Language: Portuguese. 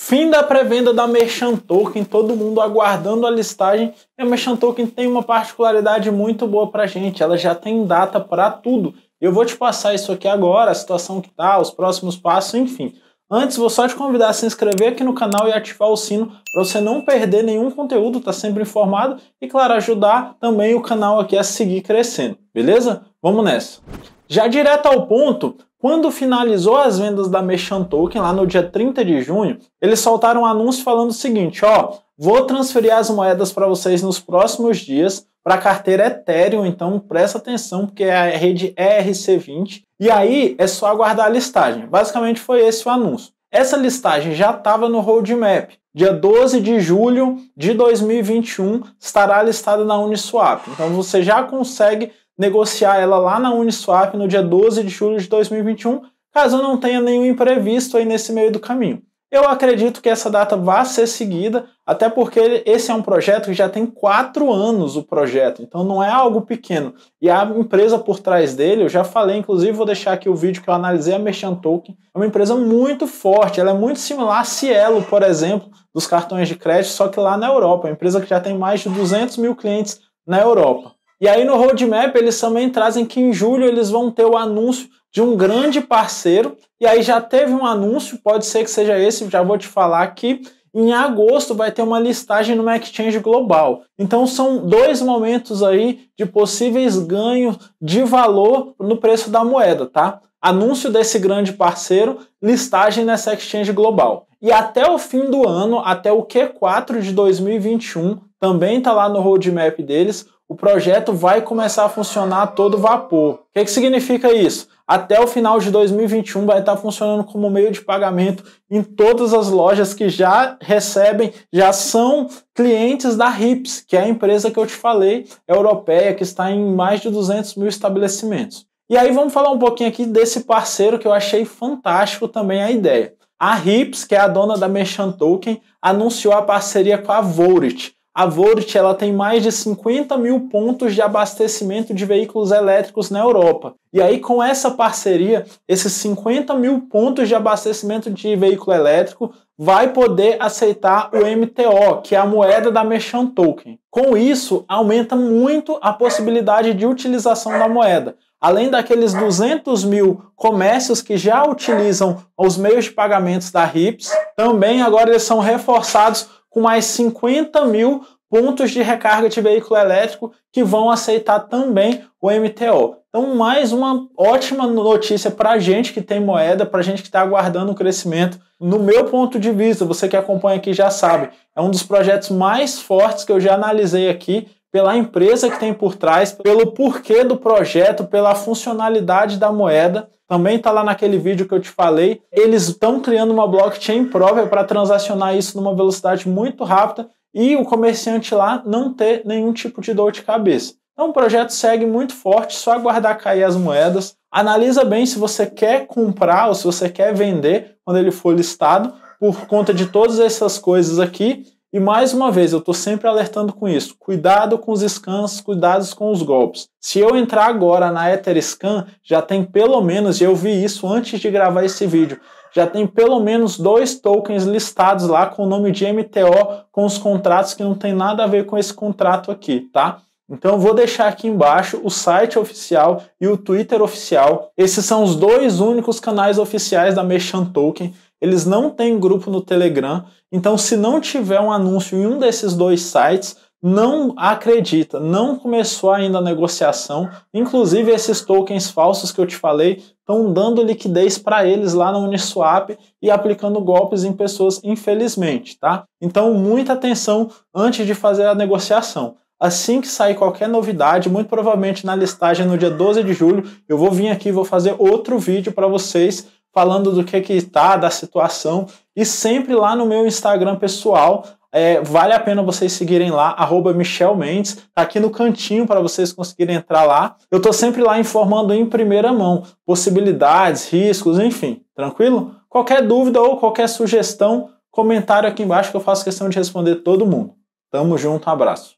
Fim da pré-venda da Merchant Token, todo mundo aguardando a listagem. E a Merchant Token tem uma particularidade muito boa para gente, ela já tem data para tudo. Eu vou te passar isso aqui agora, a situação que tá, os próximos passos, enfim. Antes, vou só te convidar a se inscrever aqui no canal e ativar o sino para você não perder nenhum conteúdo, tá sempre informado e, claro, ajudar também o canal aqui a seguir crescendo, beleza? Vamos nessa! Já direto ao ponto, quando finalizou as vendas da Mechan Token, lá no dia 30 de junho, eles soltaram um anúncio falando o seguinte, ó, vou transferir as moedas para vocês nos próximos dias para a carteira Ethereum, então presta atenção porque é a rede ERC20. E aí é só aguardar a listagem. Basicamente foi esse o anúncio. Essa listagem já estava no roadmap. Dia 12 de julho de 2021 estará listada na Uniswap. Então você já consegue negociar ela lá na Uniswap no dia 12 de julho de 2021, caso não tenha nenhum imprevisto aí nesse meio do caminho. Eu acredito que essa data vá ser seguida, até porque esse é um projeto que já tem quatro anos o projeto, então não é algo pequeno. E a empresa por trás dele, eu já falei, inclusive vou deixar aqui o vídeo que eu analisei a Merchant Token, é uma empresa muito forte, ela é muito similar a Cielo, por exemplo, dos cartões de crédito, só que lá na Europa, é uma empresa que já tem mais de 200 mil clientes na Europa. E aí no roadmap eles também trazem que em julho eles vão ter o anúncio de um grande parceiro. E aí já teve um anúncio, pode ser que seja esse, já vou te falar aqui. Em agosto vai ter uma listagem no Exchange Global. Então são dois momentos aí de possíveis ganhos de valor no preço da moeda, tá? Anúncio desse grande parceiro, listagem nessa Exchange Global. E até o fim do ano, até o Q4 de 2021, também está lá no roadmap deles, o projeto vai começar a funcionar a todo vapor. O que, que significa isso? Até o final de 2021 vai estar funcionando como meio de pagamento em todas as lojas que já recebem, já são clientes da RIPS, que é a empresa que eu te falei, europeia, que está em mais de 200 mil estabelecimentos. E aí vamos falar um pouquinho aqui desse parceiro que eu achei fantástico também a ideia. A RIPS, que é a dona da Merchant Token, anunciou a parceria com a Vorit, a Volt ela tem mais de 50 mil pontos de abastecimento de veículos elétricos na Europa. E aí, com essa parceria, esses 50 mil pontos de abastecimento de veículo elétrico vai poder aceitar o MTO, que é a moeda da Merchant Token. Com isso, aumenta muito a possibilidade de utilização da moeda. Além daqueles 200 mil comércios que já utilizam os meios de pagamentos da RIPS, também agora eles são reforçados com mais 50 mil pontos de recarga de veículo elétrico que vão aceitar também o MTO. Então, mais uma ótima notícia para a gente que tem moeda, para a gente que está aguardando o crescimento. No meu ponto de vista, você que acompanha aqui já sabe, é um dos projetos mais fortes que eu já analisei aqui pela empresa que tem por trás, pelo porquê do projeto, pela funcionalidade da moeda. Também está lá naquele vídeo que eu te falei. Eles estão criando uma blockchain própria para transacionar isso numa velocidade muito rápida e o comerciante lá não ter nenhum tipo de dor de cabeça. Então o projeto segue muito forte, só aguardar cair as moedas. Analisa bem se você quer comprar ou se você quer vender quando ele for listado, por conta de todas essas coisas aqui. E mais uma vez, eu estou sempre alertando com isso. Cuidado com os scans, cuidados com os golpes. Se eu entrar agora na Etherscan, já tem pelo menos, e eu vi isso antes de gravar esse vídeo, já tem pelo menos dois tokens listados lá com o nome de MTO, com os contratos que não tem nada a ver com esse contrato aqui, tá? Então vou deixar aqui embaixo o site oficial e o Twitter oficial. Esses são os dois únicos canais oficiais da Mechan Token. Eles não têm grupo no Telegram, então se não tiver um anúncio em um desses dois sites, não acredita, não começou ainda a negociação. Inclusive, esses tokens falsos que eu te falei estão dando liquidez para eles lá na Uniswap e aplicando golpes em pessoas, infelizmente, tá? Então, muita atenção antes de fazer a negociação. Assim que sair qualquer novidade, muito provavelmente na listagem no dia 12 de julho, eu vou vir aqui e vou fazer outro vídeo para vocês falando do que que está, da situação, e sempre lá no meu Instagram pessoal, é, vale a pena vocês seguirem lá, arroba Michel Mendes, tá aqui no cantinho para vocês conseguirem entrar lá. Eu tô sempre lá informando em primeira mão possibilidades, riscos, enfim, tranquilo? Qualquer dúvida ou qualquer sugestão, comentário aqui embaixo que eu faço questão de responder todo mundo. Tamo junto, um abraço.